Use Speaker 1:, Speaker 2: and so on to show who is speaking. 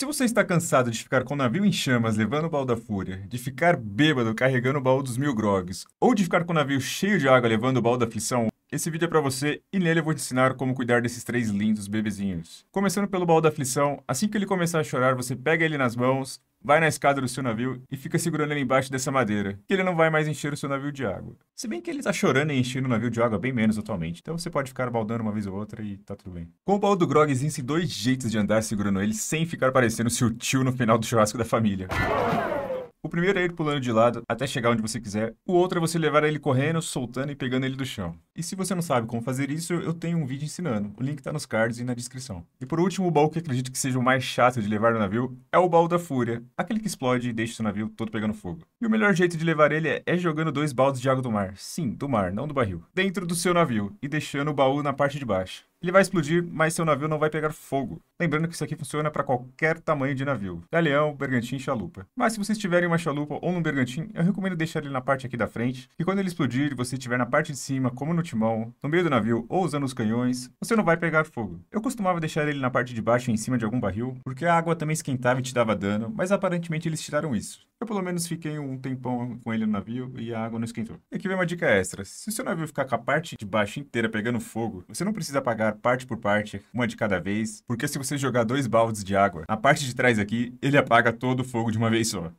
Speaker 1: Se você está cansado de ficar com o navio em chamas levando o baú da fúria, de ficar bêbado carregando o baú dos mil grogs, ou de ficar com o navio cheio de água levando o baú da aflição, esse vídeo é para você e nele eu vou te ensinar como cuidar desses três lindos bebezinhos. Começando pelo baú da aflição, assim que ele começar a chorar, você pega ele nas mãos, vai na escada do seu navio e fica segurando ele embaixo dessa madeira, que ele não vai mais encher o seu navio de água. Se bem que ele tá chorando e enchendo o navio de água bem menos atualmente, então você pode ficar baldando uma vez ou outra e tá tudo bem. Com o baú do Grog existem dois jeitos de andar segurando ele sem ficar parecendo seu tio no final do churrasco da família. O primeiro é ir pulando de lado até chegar onde você quiser, o outro é você levar ele correndo, soltando e pegando ele do chão. E se você não sabe como fazer isso, eu tenho um vídeo ensinando. O link está nos cards e na descrição. E por último, o baú que acredito que seja o mais chato de levar no navio é o baú da fúria, aquele que explode e deixa seu navio todo pegando fogo. E o melhor jeito de levar ele é jogando dois baldes de água do mar, sim, do mar, não do barril, dentro do seu navio e deixando o baú na parte de baixo. Ele vai explodir, mas seu navio não vai pegar fogo. Lembrando que isso aqui funciona para qualquer tamanho de navio. Galeão, bergantim e chalupa. Mas se você estiver em uma chalupa ou num bergantim, eu recomendo deixar ele na parte aqui da frente. E quando ele explodir, você estiver na parte de cima, como no timão, no meio do navio ou usando os canhões, você não vai pegar fogo. Eu costumava deixar ele na parte de baixo em cima de algum barril, porque a água também esquentava e te dava dano, mas aparentemente eles tiraram isso. Eu pelo menos fiquei um tempão com ele no navio e a água não esquentou. E aqui vem uma dica extra. Se o seu navio ficar com a parte de baixo inteira pegando fogo, você não precisa apagar parte por parte, uma de cada vez, porque se você jogar dois baldes de água na parte de trás aqui, ele apaga todo o fogo de uma vez só.